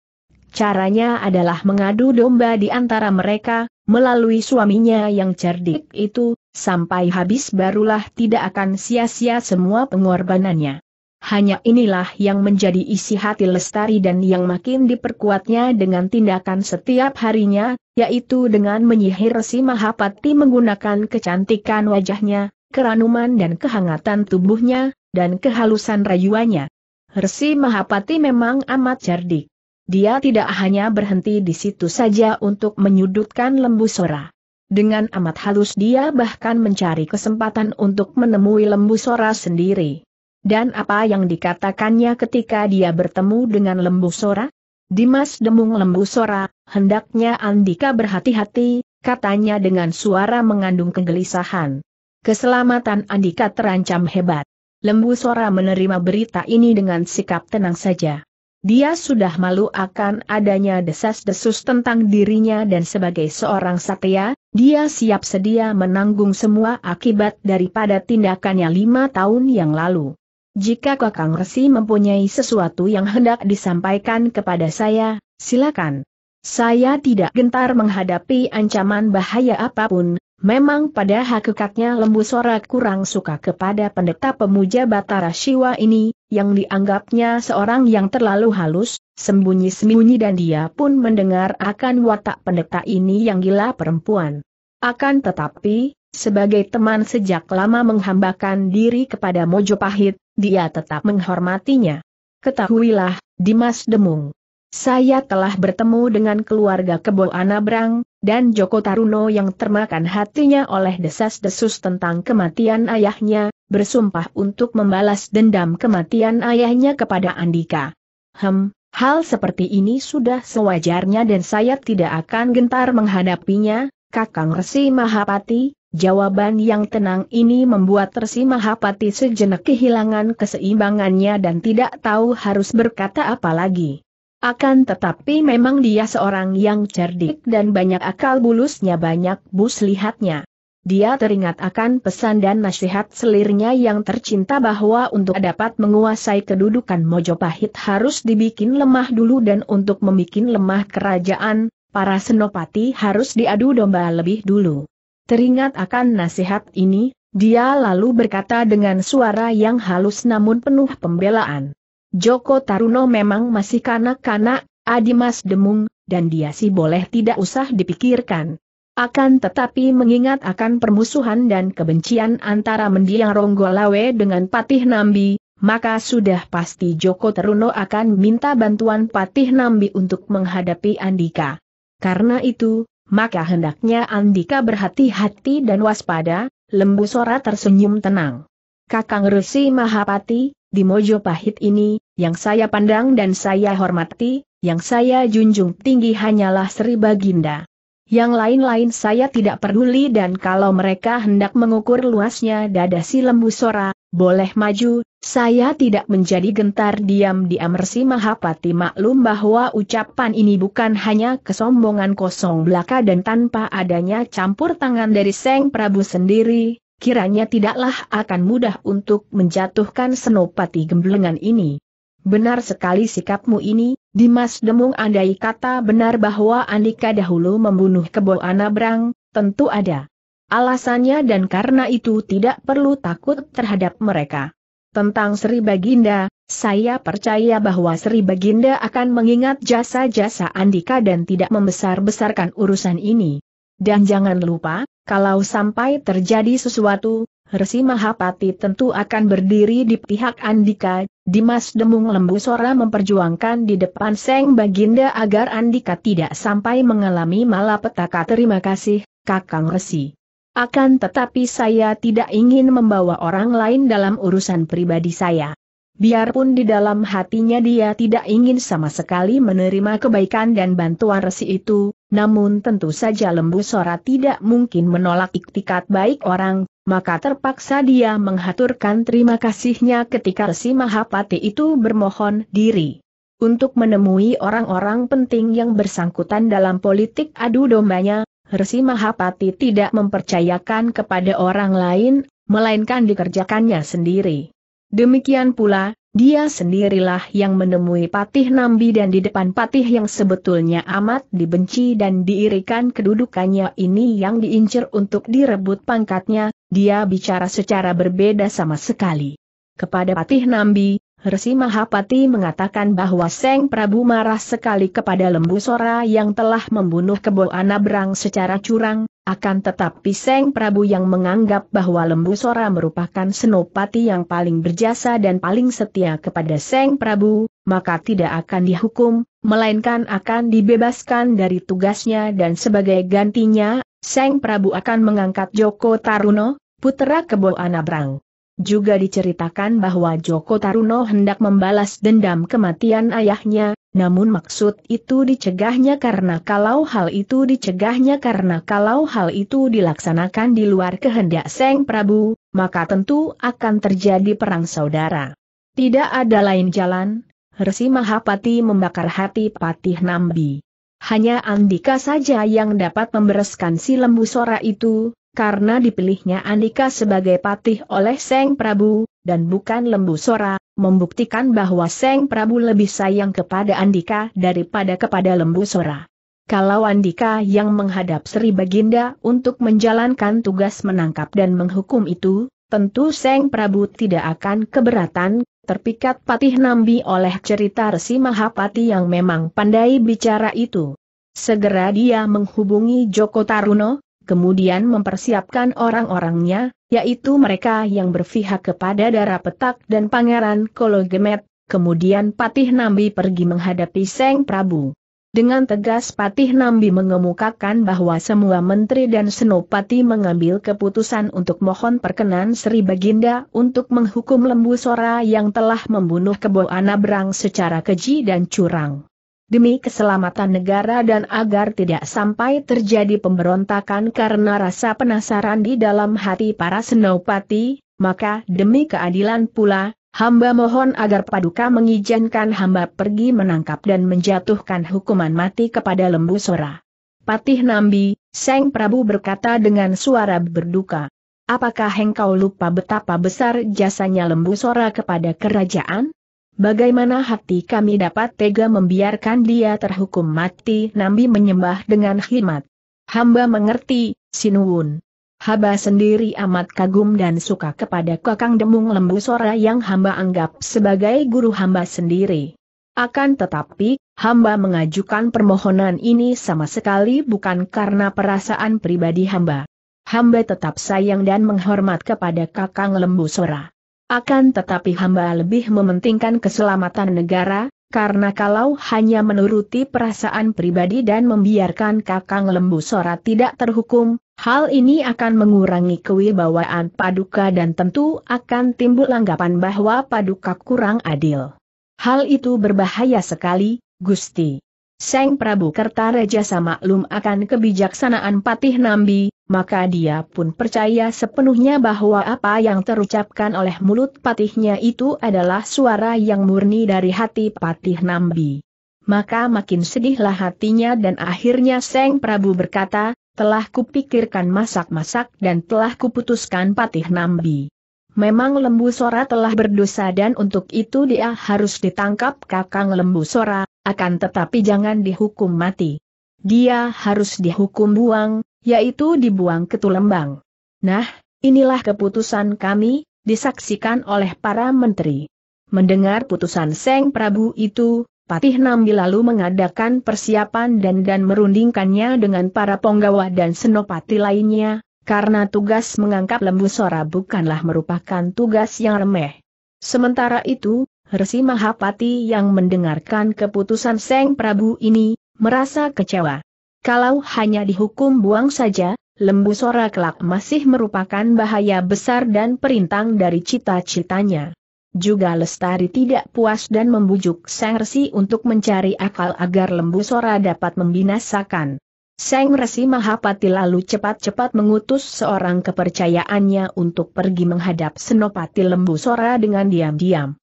Caranya adalah mengadu domba di antara mereka, melalui suaminya yang cerdik itu, sampai habis barulah tidak akan sia-sia semua pengorbanannya. Hanya inilah yang menjadi isi hati Lestari dan yang makin diperkuatnya dengan tindakan setiap harinya, yaitu dengan menyihir si Mahapati menggunakan kecantikan wajahnya, keranuman dan kehangatan tubuhnya, dan kehalusan rayuannya. Resi Mahapati memang amat cerdik. Dia tidak hanya berhenti di situ saja untuk menyudutkan lembu Sora. Dengan amat halus dia bahkan mencari kesempatan untuk menemui lembu Sora sendiri. Dan apa yang dikatakannya ketika dia bertemu dengan lembu Sora? Dimas Demung Lembu Sora, hendaknya Andika berhati-hati, katanya dengan suara mengandung kegelisahan. Keselamatan Andika terancam hebat. Lembu Sora menerima berita ini dengan sikap tenang saja. Dia sudah malu akan adanya desas-desus tentang dirinya dan sebagai seorang satya, dia siap sedia menanggung semua akibat daripada tindakannya lima tahun yang lalu. Jika Kakang Resi mempunyai sesuatu yang hendak disampaikan kepada saya, silakan. Saya tidak gentar menghadapi ancaman bahaya apapun, memang pada hakikatnya lembu sorak kurang suka kepada pendeta pemuja Batara Siwa ini, yang dianggapnya seorang yang terlalu halus, sembunyi-sembunyi dan dia pun mendengar akan watak pendeta ini yang gila perempuan. Akan tetapi, sebagai teman sejak lama menghambakan diri kepada Mojo Pahit, dia tetap menghormatinya. Ketahuilah, Dimas Demung, saya telah bertemu dengan keluarga Kebo Anabrang, dan Joko Taruno yang termakan hatinya oleh desas-desus tentang kematian ayahnya, bersumpah untuk membalas dendam kematian ayahnya kepada Andika. Hem, hal seperti ini sudah sewajarnya dan saya tidak akan gentar menghadapinya, Kakang Resi Mahapati, Jawaban yang tenang ini membuat Resi Mahapati sejenak kehilangan keseimbangannya dan tidak tahu harus berkata apa lagi. Akan tetapi memang dia seorang yang cerdik dan banyak akal bulusnya banyak bus lihatnya. Dia teringat akan pesan dan nasihat selirnya yang tercinta bahwa untuk dapat menguasai kedudukan Mojopahit harus dibikin lemah dulu dan untuk membikin lemah kerajaan, para senopati harus diadu domba lebih dulu. Teringat akan nasihat ini, dia lalu berkata dengan suara yang halus namun penuh pembelaan. Joko Taruno memang masih kanak-kanak, Adimas Demung, dan dia sih boleh tidak usah dipikirkan. Akan tetapi mengingat akan permusuhan dan kebencian antara mendiang Ronggolawe dengan Patih Nambi, maka sudah pasti Joko Taruno akan minta bantuan Patih Nambi untuk menghadapi Andika. Karena itu, maka hendaknya Andika berhati-hati dan waspada, Lembu Sora tersenyum tenang. Kakang Resi Mahapati, di Mojopahit ini, yang saya pandang dan saya hormati, yang saya junjung tinggi hanyalah Sri Baginda. Yang lain-lain saya tidak peduli dan kalau mereka hendak mengukur luasnya dada si lembu sora, boleh maju, saya tidak menjadi gentar diam-diam Rsi Mahapati maklum bahwa ucapan ini bukan hanya kesombongan kosong belaka dan tanpa adanya campur tangan dari Seng Prabu sendiri, kiranya tidaklah akan mudah untuk menjatuhkan senopati gemblengan ini. Benar sekali sikapmu ini, Dimas Demung andai kata benar bahwa Andika dahulu membunuh kebo Anabrang, tentu ada. Alasannya dan karena itu tidak perlu takut terhadap mereka. Tentang Sri Baginda, saya percaya bahwa Sri Baginda akan mengingat jasa-jasa Andika dan tidak membesar-besarkan urusan ini. Dan jangan lupa, kalau sampai terjadi sesuatu, Resi Mahapati tentu akan berdiri di pihak Andika, Dimas Demung Lembu Sora memperjuangkan di depan Seng Baginda agar Andika tidak sampai mengalami malapetaka terima kasih, Kakang Resi. Akan tetapi saya tidak ingin membawa orang lain dalam urusan pribadi saya. Biarpun di dalam hatinya dia tidak ingin sama sekali menerima kebaikan dan bantuan Resi itu, namun tentu saja lembu Sora tidak mungkin menolak iktikat baik orang, maka terpaksa dia menghaturkan terima kasihnya ketika Resi Mahapati itu bermohon diri. Untuk menemui orang-orang penting yang bersangkutan dalam politik adu dombanya, Resi Mahapati tidak mempercayakan kepada orang lain, melainkan dikerjakannya sendiri. Demikian pula, dia sendirilah yang menemui Patih Nambi dan di depan Patih yang sebetulnya amat dibenci dan diirikan kedudukannya ini yang diincar untuk direbut pangkatnya, dia bicara secara berbeda sama sekali. Kepada Patih Nambi, Resi Mahapati mengatakan bahwa Seng Prabu marah sekali kepada Lembu Sora yang telah membunuh Kebo Anabrang secara curang, akan tetapi Seng Prabu yang menganggap bahwa Lembu Sora merupakan senopati yang paling berjasa dan paling setia kepada Seng Prabu, maka tidak akan dihukum, melainkan akan dibebaskan dari tugasnya dan sebagai gantinya, Seng Prabu akan mengangkat Joko Taruno, putera Kebo Anabrang. Juga diceritakan bahwa Joko Taruno hendak membalas dendam kematian ayahnya, namun maksud itu dicegahnya karena kalau hal itu dicegahnya karena kalau hal itu dilaksanakan di luar kehendak Seng Prabu, maka tentu akan terjadi perang saudara. Tidak ada lain jalan, Resi Mahapati membakar hati Patih Nambi. Hanya Andika saja yang dapat membereskan si lembu sora itu, karena dipilihnya Andika sebagai patih oleh Seng Prabu, dan bukan Lembu Sora, membuktikan bahwa Seng Prabu lebih sayang kepada Andika daripada kepada Lembu Sora. Kalau Andika yang menghadap Sri Baginda untuk menjalankan tugas menangkap dan menghukum itu, tentu Seng Prabu tidak akan keberatan, terpikat patih nambi oleh cerita Resi Mahapati yang memang pandai bicara itu. Segera dia menghubungi Joko Taruno, kemudian mempersiapkan orang-orangnya, yaitu mereka yang berpihak kepada darah petak dan pangeran Kologemet, kemudian Patih Nambi pergi menghadapi Seng Prabu. Dengan tegas Patih Nambi mengemukakan bahwa semua menteri dan senopati mengambil keputusan untuk mohon perkenan Sri Baginda untuk menghukum Lembu Sora yang telah membunuh Kebo Anabrang secara keji dan curang demi keselamatan negara dan agar tidak sampai terjadi pemberontakan karena rasa penasaran di dalam hati para senopati, maka demi keadilan pula, hamba mohon agar paduka mengizinkan hamba pergi menangkap dan menjatuhkan hukuman mati kepada lembu sora. Patih Nambi, Seng Prabu berkata dengan suara berduka. Apakah engkau lupa betapa besar jasanya lembu sora kepada kerajaan? Bagaimana hati kami dapat tega membiarkan dia terhukum mati? nabi menyembah dengan khidmat. Hamba mengerti, Sinuun. Hamba sendiri amat kagum dan suka kepada Kakang Demung Lembu Sora yang hamba anggap sebagai guru hamba sendiri. Akan tetapi, hamba mengajukan permohonan ini sama sekali bukan karena perasaan pribadi hamba. Hamba tetap sayang dan menghormat kepada Kakang Lembu Sora. Akan tetapi hamba lebih mementingkan keselamatan negara, karena kalau hanya menuruti perasaan pribadi dan membiarkan kakang lembu sorat tidak terhukum, hal ini akan mengurangi kewibawaan paduka dan tentu akan timbul anggapan bahwa paduka kurang adil. Hal itu berbahaya sekali, Gusti. Seng Prabu Kertareja lum akan kebijaksanaan Patih Nambi, maka dia pun percaya sepenuhnya bahwa apa yang terucapkan oleh mulut patihnya itu adalah suara yang murni dari hati Patih Nambi. Maka makin sedihlah hatinya dan akhirnya Seng Prabu berkata, telah kupikirkan masak-masak dan telah kuputuskan Patih Nambi. Memang Lembu Sora telah berdosa dan untuk itu dia harus ditangkap Kakang Lembu Sora, akan tetapi jangan dihukum mati. Dia harus dihukum buang, yaitu dibuang ke Tulembang. Nah, inilah keputusan kami, disaksikan oleh para menteri. Mendengar putusan Seng Prabu itu, Patih Nambi lalu mengadakan persiapan dan dan merundingkannya dengan para penggawa dan senopati lainnya, karena tugas mengangkap lembu sora bukanlah merupakan tugas yang remeh. Sementara itu, Resi Mahapati yang mendengarkan keputusan Seng Prabu ini, merasa kecewa. Kalau hanya dihukum buang saja, lembu sora kelak masih merupakan bahaya besar dan perintang dari cita-citanya. Juga Lestari tidak puas dan membujuk Seng Resi untuk mencari akal agar lembu sora dapat membinasakan. Seng Resi Mahapati lalu cepat-cepat mengutus seorang kepercayaannya untuk pergi menghadap Senopati Lembu Sora dengan diam-diam.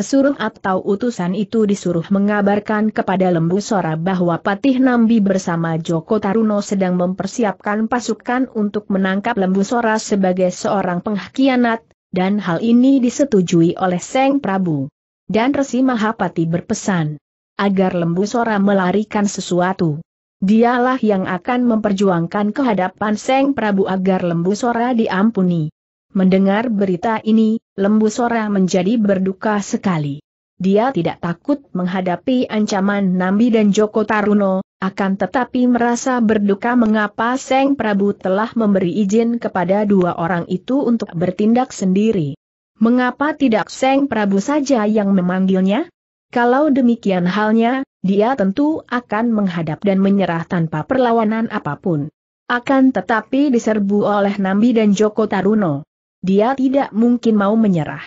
Pesuruh atau utusan itu disuruh mengabarkan kepada Lembu Sora bahwa Patih Nambi bersama Joko Taruno sedang mempersiapkan pasukan untuk menangkap Lembu Sora sebagai seorang pengkhianat, dan hal ini disetujui oleh Seng Prabu. Dan Resi Mahapati berpesan agar Lembu Sora melarikan sesuatu. Dialah yang akan memperjuangkan kehadapan Seng Prabu agar Lembu Sora diampuni. Mendengar berita ini, Lembu Sora menjadi berduka sekali. Dia tidak takut menghadapi ancaman Nambi dan Joko Taruno, akan tetapi merasa berduka mengapa Seng Prabu telah memberi izin kepada dua orang itu untuk bertindak sendiri. Mengapa tidak Seng Prabu saja yang memanggilnya? Kalau demikian halnya, dia tentu akan menghadap dan menyerah tanpa perlawanan apapun. Akan tetapi diserbu oleh Nambi dan Joko Taruno. Dia tidak mungkin mau menyerah.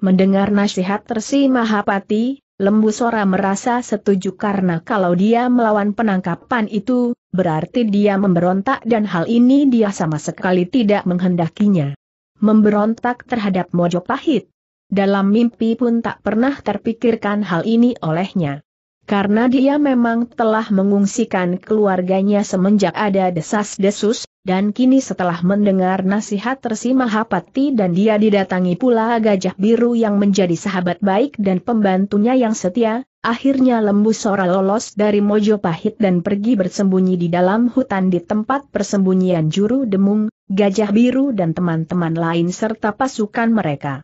Mendengar nasihat Tersi Mahapati, Lembu Sora merasa setuju karena kalau dia melawan penangkapan itu, berarti dia memberontak dan hal ini dia sama sekali tidak menghendakinya. Memberontak terhadap Pahit. Dalam mimpi pun tak pernah terpikirkan hal ini olehnya. Karena dia memang telah mengungsikan keluarganya semenjak ada desas-desus, dan kini setelah mendengar nasihat Resi Mahapati dan dia didatangi pula gajah biru yang menjadi sahabat baik dan pembantunya yang setia, akhirnya Lembu Sora lolos dari Mojo Pahit dan pergi bersembunyi di dalam hutan di tempat persembunyian juru demung, gajah biru dan teman-teman lain serta pasukan mereka.